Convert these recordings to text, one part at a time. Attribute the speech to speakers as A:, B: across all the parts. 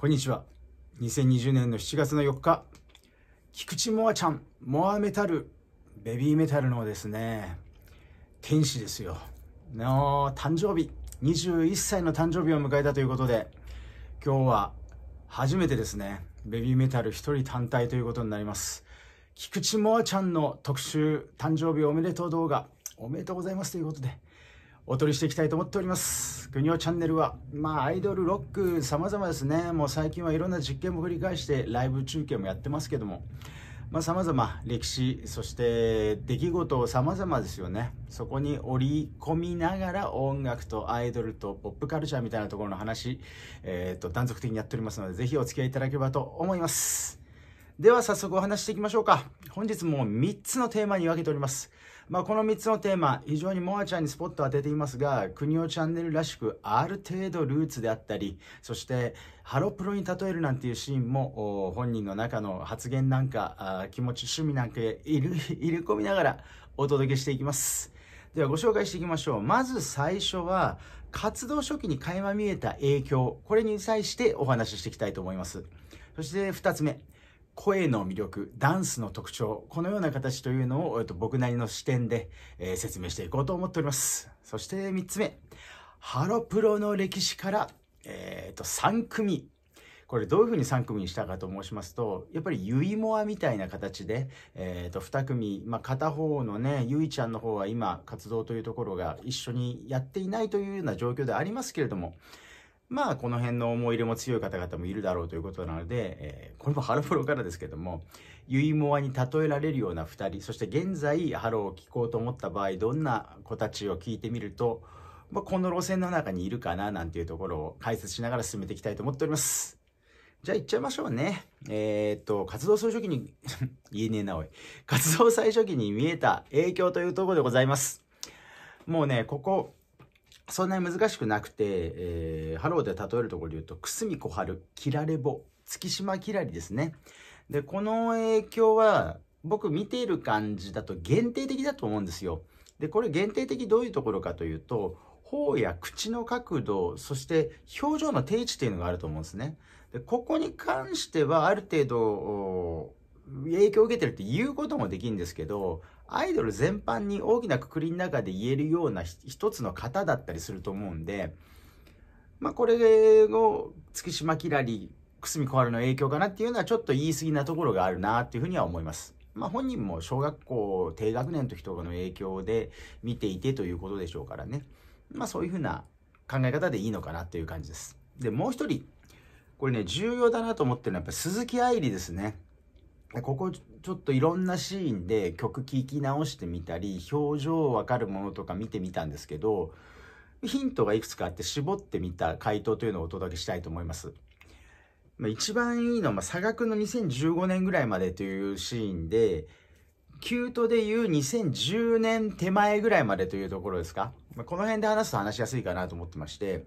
A: こんにちは。2020年の7月の4日、菊池モアちゃん、モアメタル、ベビーメタルのですね、天使ですよ。の誕生日、21歳の誕生日を迎えたということで、今日は初めてですね、ベビーメタル一人単体ということになります。菊池モアちゃんの特集、誕生日おめでとう動画、おめでとうございますということで、お取りしていきたいと思っております。グニョチャンネルは、まあ、アイドル、ロック、様々ですね。もう最近はいろんな実験も繰り返して、ライブ中継もやってますけども、まあ、様々、歴史、そして出来事を様々ですよね。そこに織り込みながら、音楽とアイドルとポップカルチャーみたいなところの話、えっ、ー、と、断続的にやっておりますので、ぜひお付き合いいただければと思います。では、早速お話していきましょうか。本日も3つのテーマに分けております。まあ、この3つのテーマ、非常にモアちゃんにスポットを当てていますが、国をチャンネルらしく、ある程度ルーツであったり、そして、ハロプロに例えるなんていうシーンも、本人の中の発言なんか、気持ち、趣味なんか入れ込みながらお届けしていきます。ではご紹介していきましょう。まず最初は、活動初期に垣間見えた影響、これに際してお話ししていきたいと思います。そして2つ目。声の魅力、ダンスの特徴、このような形というのを、えと、僕なりの視点で、えー、説明していこうと思っております。そして3つ目、ハロプロの歴史から、えー、と、3組。これどういうふうに3組にしたかと申しますと、やっぱりゆいもアみたいな形で、えっ、ー、と、2組、まあ、片方のね、ゆいちゃんの方は今、活動というところが一緒にやっていないというような状況でありますけれども、まあ、この辺の思い入れも強い方々もいるだろうということなので、えー、これもハロプロからですけども、ユイモアに例えられるような2人、そして現在、ハローを聞こうと思った場合、どんな子たちを聞いてみると、まあ、この路線の中にいるかな、なんていうところを解説しながら進めていきたいと思っております。じゃあ行っちゃいましょうね。えー、っと、活動最初期に 言えねえなおい。活動最初期に見えた影響というところでございます。もうね、ここ、そんなに難しくなくて、えー、ハローで例えるところで言うと、くすみこはる、きられぼ、月島きらりですね。で、この影響は、僕見ている感じだと限定的だと思うんですよ。で、これ限定的どういうところかというと、頬や口の角度、そして表情の定位置というのがあると思うんですね。で、ここに関してはある程度、影響を受けてるって言うこともできるんですけど、アイドル全般に大きなくくりの中で言えるような一つの型だったりすると思うんで、まあ、これを月島きらりみこ小春の影響かなっていうのはちょっと言い過ぎなところがあるなっていうふうには思います。まあ、本人も小学校低学年の時とかの影響で見ていてということでしょうからね。まあ、そういうふうな考え方でいいのかなという感じです。で、もう一人、これね、重要だなと思ってるのはやっぱ鈴木愛理ですね。ここちょっといろんなシーンで曲聴き直してみたり表情わかるものとか見てみたんですけどヒントがいくつかあって絞ってみた回答というのをお届けしたいと思います。ま一番いいのは、差額の2015年ぐらいまでというシーンでキュートでいう2010年手前ぐらいまでというところですか、まこの辺で話すと話しやすいかなと思ってまして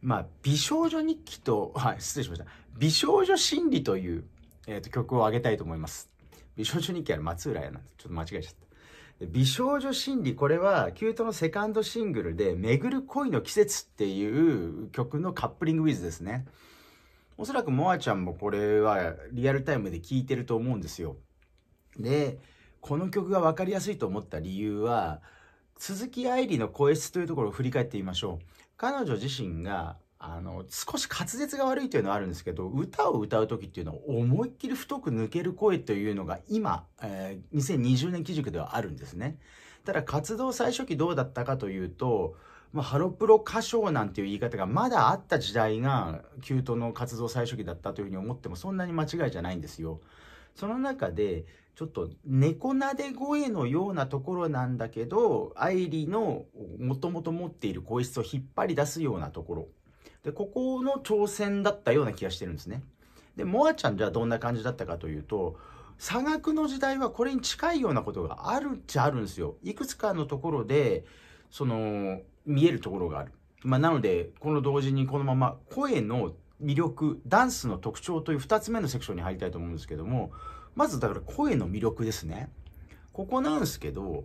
A: まあ美少女日記と、はい、失礼しました美少女心理というえっ、ー、と、曲を上げたいと思います。美少女日記る松浦やなんです。ちょっと間違えちゃった。美少女心理、これは、キュートのセカンドシングルで、巡る恋の季節っていう曲のカップリングウィズですね。おそらくモアちゃんもこれはリアルタイムで聴いてると思うんですよ。で、この曲が分かりやすいと思った理由は、鈴木愛理の声質というところを振り返ってみましょう。彼女自身があの、少し滑舌が悪いというのはあるんですけど、歌を歌う時っていうのは思いっきり太く抜ける声というのが今、えー、2020年基軸ではあるんですね。ただ活動最初期どうだったかというと、まあ、ハロプロ歌唱なんていう言い方がまだあった時代が、キュートの活動最初期だったというふうに思ってもそんなに間違いじゃないんですよ。その中で、ちょっと猫なで声のようなところなんだけど、愛理のもともと持っている声質を引っ張り出すようなところで、ここの挑戦だったような気がしてるんですね。で、モアちゃんじゃあどんな感じだったかというと、差額の時代はこれに近いようなことがあるっちゃあるんですよ。いくつかのところで、その、見えるところがある。まあ、なので、この同時にこのまま声の魅力、ダンスの特徴という2つ目のセクションに入りたいと思うんですけども、まずだから声の魅力ですね。ここなんですけど、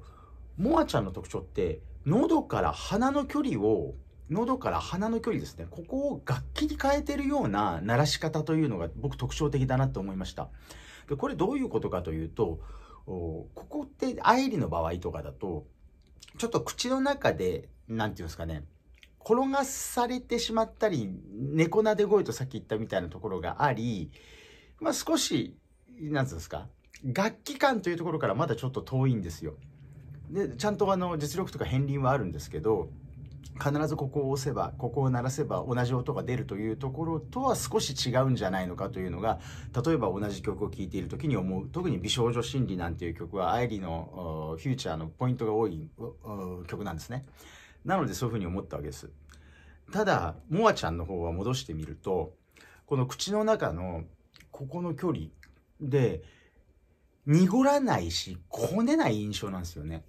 A: モアちゃんの特徴って、喉から鼻の距離を喉から鼻の距離ですね。ここを楽器に変えてるような鳴らし方というのが僕特徴的だなと思いました。で、これどういうことかというと、ここって愛理の場合とかだと、ちょっと口の中で、何て言うんですかね、転がされてしまったり、猫なで声とさっき言ったみたいなところがあり、まあ少し、何て言うんですか、楽器感というところからまだちょっと遠いんですよ。で、ちゃんとあの、実力とか片鱗はあるんですけど、必ずここを押せばここを鳴らせば同じ音が出るというところとは少し違うんじゃないのかというのが例えば同じ曲を聴いている時に思う特に「美少女心理」なんていう曲は愛理のフューチャーのポイントが多い曲なんですねなのでそういうふうに思ったわけですただモアちゃんの方は戻してみるとこの口の中のここの距離で濁らないしこねない印象なんですよね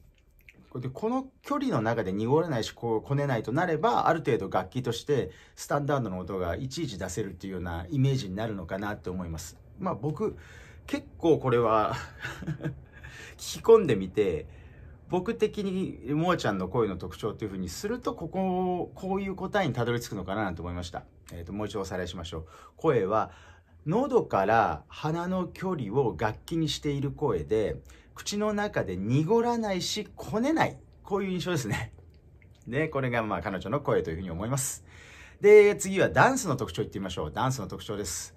A: でこの距離の中で濁れないしこうこねないとなればある程度楽器としてスタンダードの音がいちいち出せるっていうようなイメージになるのかなと思いますまあ僕結構これは 聞き込んでみて僕的にもあちゃんの声の特徴というふうにするとこここういう答えにたどり着くのかなと思いました、えーともう一度おさらいしましょう声は喉から鼻の距離を楽器にしている声で口の中で濁らないし、こねない。こういう印象ですね。で、これがまあ彼女の声というふうに思います。で、次はダンスの特徴いってみましょう。ダンスの特徴です。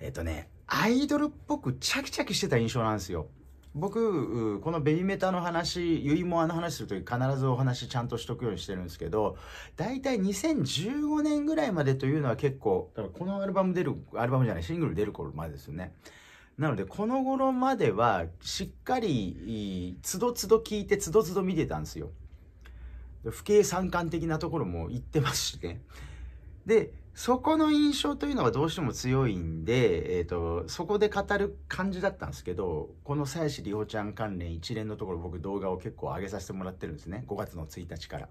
A: えっとね、アイドルっぽくチャキチャキしてた印象なんですよ。僕、このベビメタの話、ユイモアの話するとき必ずお話ちゃんとしとくようにしてるんですけど、だいたい2015年ぐらいまでというのは結構、だからこのアルバム出る、アルバムじゃない、シングル出る頃までですよね。なので、この頃までは、しっかり、つどつど聞いて、つどつど見てたんですよ。不敬参観的なところも行ってますしね。で、そこの印象というのがどうしても強いんで、えっ、ー、と、そこで語る感じだったんですけど、この鞘師里帆ちゃん関連一連のところ僕動画を結構上げさせてもらってるんですね。5月の1日から。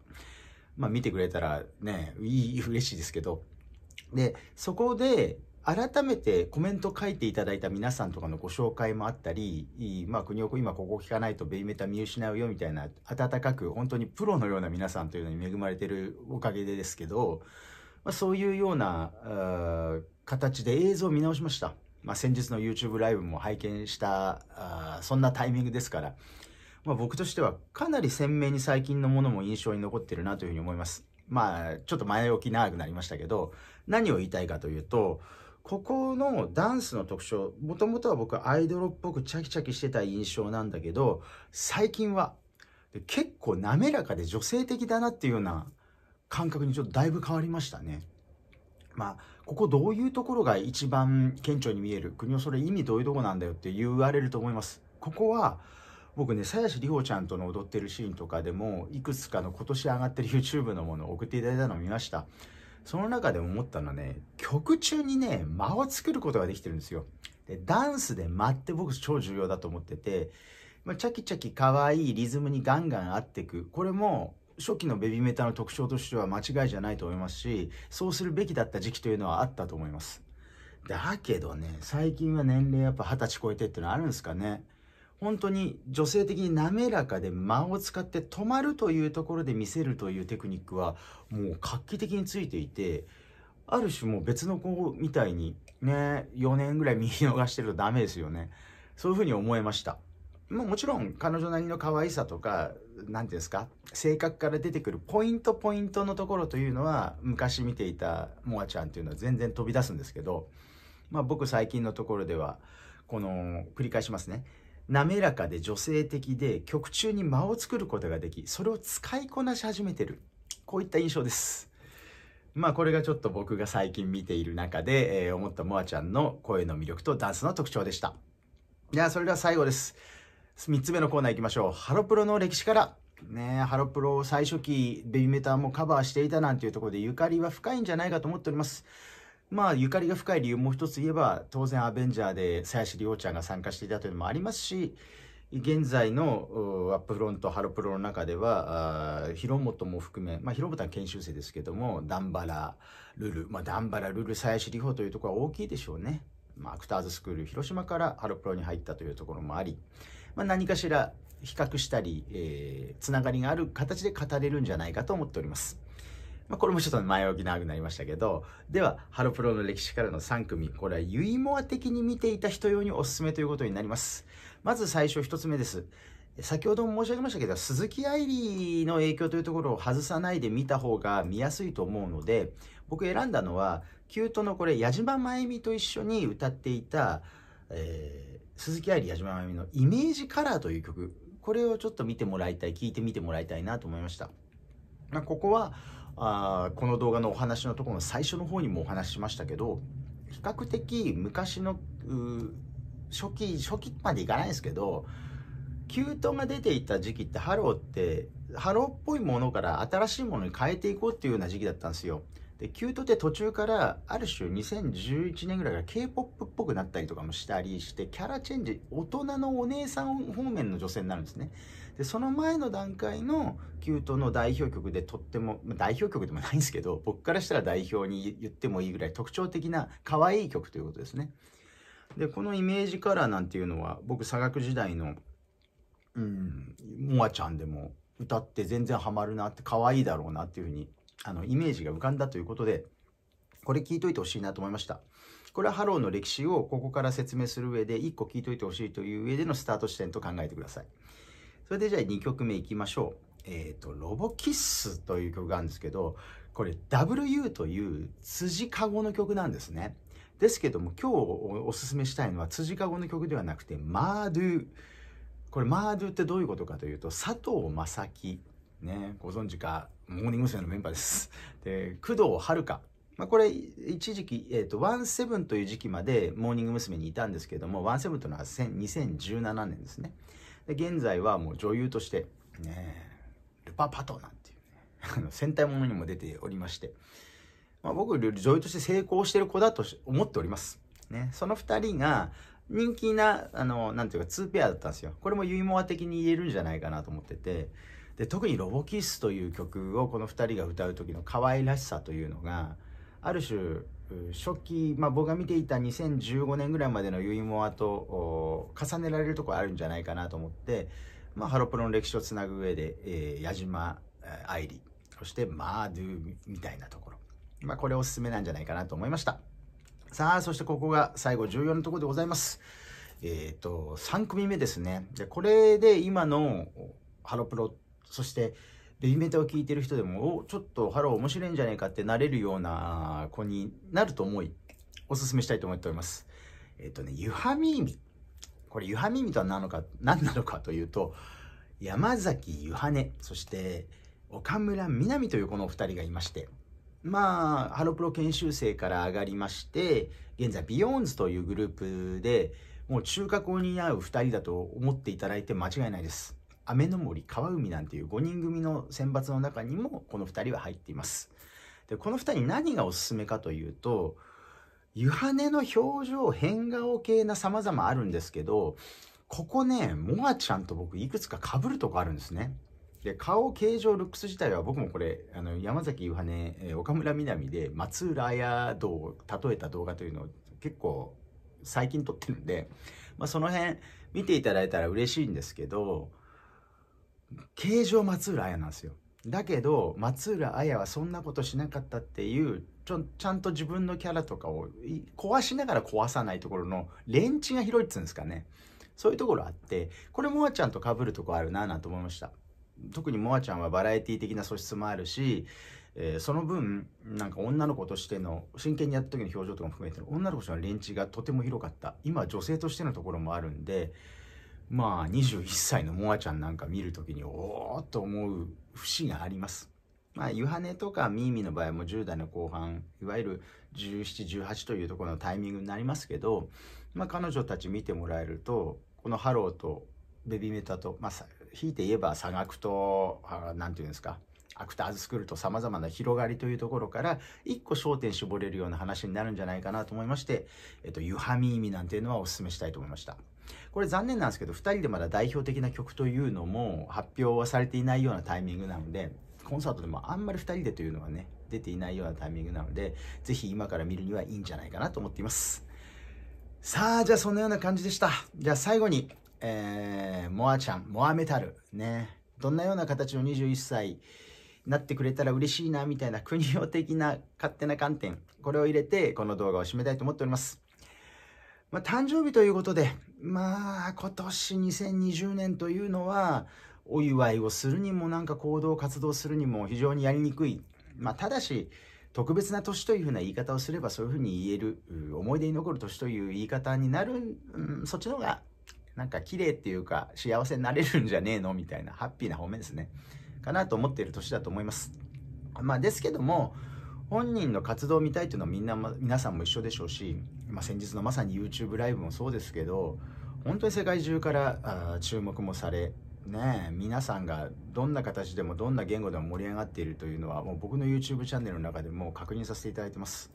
A: まあ見てくれたらね、いい、嬉しいですけど。で、そこで、改めてコメント書いていただいた皆さんとかのご紹介もあったり、まあ、国を今ここ聞かないとベイメタ見失うよみたいな、温かく、本当にプロのような皆さんというのに恵まれてるおかげでですけど、まあ、そういうような、形で映像を見直しました。まあ、先日の YouTube ライブも拝見した、あそんなタイミングですから、まあ、僕としてはかなり鮮明に最近のものも印象に残ってるなというふうに思います。まあ、ちょっと前置き長くなりましたけど、何を言いたいかというと、ここのダンスの特徴、もともとは僕はアイドルっぽくチャキチャキしてた印象なんだけど、最近は結構滑らかで女性的だなっていうような感覚にちょっとだいぶ変わりましたね。まあ、ここどういうところが一番顕著に見える国をそれ意味どういうとこなんだよって言われると思います。ここは僕ね、鞘師里帆ちゃんとの踊ってるシーンとかでも、いくつかの今年上がってる YouTube のものを送っていただいたのを見ました。その中で思ったのはね、曲中にね、間を作ることができてるんですよ。でダンスで間って僕超重要だと思ってて、まあ、チャキチャキ可愛いリズムにガンガン合っていく。これも初期のベビーメタの特徴としては間違いじゃないと思いますし、そうするべきだった時期というのはあったと思います。だけどね、最近は年齢やっぱ二十歳超えてってのはあるんですかね。本当に女性的に滑らかで間を使って止まるというところで見せるというテクニックはもう画期的についていてある種もう別の子みたいにね4年ぐらい見逃してるとダメですよねそういうふうに思えました、まもちろん彼女なりの可愛さとか何ていうんですか性格から出てくるポイントポイントのところというのは昔見ていたモアちゃんというのは全然飛び出すんですけど、まあ、僕最近のところではこの繰り返しますね滑らかで女性的で曲中に間を作ることができそれを使いこなし始めてるこういった印象ですまあこれがちょっと僕が最近見ている中で、えー、思ったモアちゃんの声の魅力とダンスの特徴でしたじゃあそれでは最後です3つ目のコーナーいきましょうハロプロの歴史からねハロプロ最初期ベビーメタもカバーしていたなんていうところでゆかりは深いんじゃないかと思っておりますまあ、ゆかりが深い理由もう一つ言えば、当然アベンジャーで鞘師亮ちゃんが参加していたというのもありますし、現在のアップフロント、ハロプロの中では、広本も含め、まあ、広本は研修生ですけども、ダンバラ、ルル、まあ、ダンバラ、ルル、鞘師里帆というところは大きいでしょうね。まあ、アクターズスクール広島からハロプロに入ったというところもあり、まあ、何かしら比較したり、えー、つながりがある形で語れるんじゃないかと思っております。まあ、これもちょっと前置き長くなりましたけど、では、ハロプロの歴史からの3組、これはユイモア的に見ていた人用におすすめということになります。まず最初1つ目です。先ほども申し上げましたけど、鈴木愛理の影響というところを外さないで見た方が見やすいと思うので、僕選んだのは、キュートのこれ、矢島真由美と一緒に歌っていた、えー、鈴木愛理矢島真由美のイメージカラーという曲、これをちょっと見てもらいたい、聞いてみてもらいたいなと思いました。まあ、ここは、あこの動画のお話のところの最初の方にもお話ししましたけど比較的昔の初期初期までいかないですけどキュートが出ていた時期ってハローってハローっぽいものから新しいものに変えていこうっていうような時期だったんですよ。でキュートって途中からある種2011年ぐらいから K-POP っぽくなったりとかもしたりしてキャラチェンジ大人のお姉さん方面の女性になるんですね。でその前の段階のキュートの代表曲でとっても、まあ、代表曲でもないんですけど僕からしたら代表に言ってもいいぐらい特徴的な可愛い曲ということですね。でこのイメージカラーなんていうのは僕佐学時代のうんモアちゃんでも歌って全然ハマるなって可愛いだろうなっていうふうにあのイメージが浮かんだということでこれ聞いといてほしいなと思いました。これはハローの歴史をここから説明する上で1個聞いといてほしいという上でのスタート地点と考えてください。それでじゃあ2曲目いきましょう。えっ、ー、と、ロボキッスという曲があるんですけど、これ WU という辻かごの曲なんですね。ですけども、今日おすすめしたいのは辻かごの曲ではなくて、マードゥ。これ、マードゥってどういうことかというと、佐藤正樹。ね、ご存知か、モーニング娘。のメンバーです。で、工藤遥香。まあ、これ、一時期、えっ、ー、と、ワンセブンという時期までモーニング娘。にいたんですけども、ワンセブンというのは2017年ですね。現在はもう女優として、ね、ルパパトなんていうね、戦隊ものにも出ておりまして、まあ、僕、女優として成功してる子だと思っております。ね、その2人が、人気な、あの、なんていうか、2ペアだったんですよ。これもユイモア的に言えるんじゃないかなと思ってて、で、特にロボキスという曲をこの2人が歌う時の可愛らしさというのが、ある種、初期、まあ、僕が見ていた2015年ぐらいまでのユイモアと重ねられるところあるんじゃないかなと思って、まあ、ハロプロの歴史をつなぐ上で、えー、矢島愛理そしてマードゥみたいなところ、まあ、これおすすめなんじゃないかなと思いましたさあそしてここが最後重要なところでございますえっ、ー、と3組目ですねでこれで今のハロプロそして、で、イメタを聞いてる人でも、お、ちょっとハロー面白いんじゃないかってなれるような子になると思い、おすすめしたいと思っております。えっ、ー、とね、ユハミーミ。これ、ユハミーミとは何のか、何なのかというと、山崎ゆはね、そして岡村みなみというこのお二人がいまして、まあ、ハロプロ研修生から上がりまして、現在ビヨーンズというグループで、もう中核を担う二人だと思っていただいて間違いないです。雨の森川海なんていう5人組の選抜の中にもこの2人は入っています。でこの2人何がおすすめかというと湯羽の表情変顔系な様々あるんですけどここねモアちゃんと僕いくつか被るとこあるんですね。で顔形状ルックス自体は僕もこれあの山崎ゆはね、岡村みなみで松浦綾堂を例えた動画というのを結構最近撮ってるんで、まあ、その辺見ていただいたら嬉しいんですけど形状松浦綾なんですよだけど松浦綾はそんなことしなかったっていうちょちゃんと自分のキャラとかを壊しながら壊さないところのレンチが広いっつうんですかねそういうところあってこれもあちゃんとかぶるとこあるなぁなんて思いました特にもあちゃんはバラエティ的な素質もあるし、えー、その分なんか女の子としての真剣にやった時の表情とかも含めて女の子としてのレンチがとても広かった今は女性としてのところもあるんでまあ21歳のモアちゃんなんか見る時におおと思う節があります。まあ、ユハネとかミーミーの場合も10代の後半、いわゆる17、18というところのタイミングになりますけど、まあ、彼女たち見てもらえると、このハローとベビーメタと、まあ、ひいて言えば差額と、なんていうんですか、アクターズスクールとさまざまな広がりというところから、一個焦点絞れるような話になるんじゃないかなと思いまして、えっと、ユハミーミーなんていうのはお勧めしたいと思いました。これ残念なんですけど、2人でまだ代表的な曲というのも発表はされていないようなタイミングなので、コンサートでもあんまり2人でというのはね、出ていないようなタイミングなので、ぜひ今から見るにはいいんじゃないかなと思っています。さあ、じゃあそんなような感じでした。じゃあ最後に、えー、モアちゃん、モアメタル、ね。どんなような形の21歳になってくれたら嬉しいな、みたいな国を的な勝手な観点、これを入れて、この動画を締めたいと思っております。まあ、誕生日ということで、まあ、今年2020年というのは、お祝いをするにも、なんか行動活動するにも非常にやりにくい。まあ、ただし、特別な年というふうな言い方をすれば、そういうふうに言える、思い出に残る年という言い方になる、うん、そっちの方が、なんか綺麗っていうか、幸せになれるんじゃねえのみたいな、ハッピーな方面ですね。かなと思っている年だと思います。まあ、ですけども、本人の活動を見たいというのはみんな、皆さんも一緒でしょうし、今先日のまさに YouTube ライブもそうですけど本当に世界中から注目もされね皆さんがどんな形でもどんな言語でも盛り上がっているというのはもう僕の YouTube チャンネルの中でも確認させていただいてます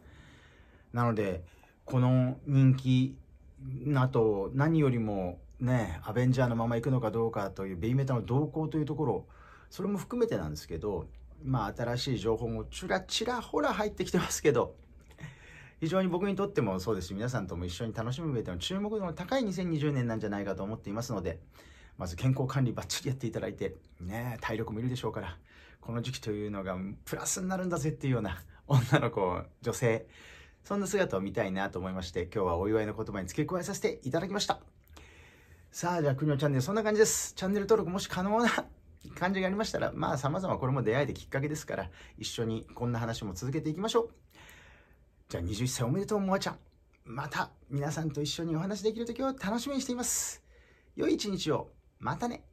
A: なのでこの人気なと何よりもねアベンジャーのまま行くのかどうかというベイメタの動向というところそれも含めてなんですけどまあ新しい情報もちらちらほら入ってきてますけど非常に僕にとってもそうですし、皆さんとも一緒に楽しむ上での注目度の高い2020年なんじゃないかと思っていますので、まず健康管理バッチリやっていただいて、ね、体力もいるでしょうから、この時期というのがプラスになるんだぜっていうような女の子、女性、そんな姿を見たいなと思いまして、今日はお祝いの言葉に付け加えさせていただきました。さあ、じゃあ、くにょチャンネル、そんな感じです。チャンネル登録もし可能な 感じがありましたら、まあ、様々これも出会いできっかけですから、一緒にこんな話も続けていきましょう。じゃあ21歳おめでとうもアちゃん。また皆さんと一緒にお話できる時を楽しみにしています。良い一日を。またね。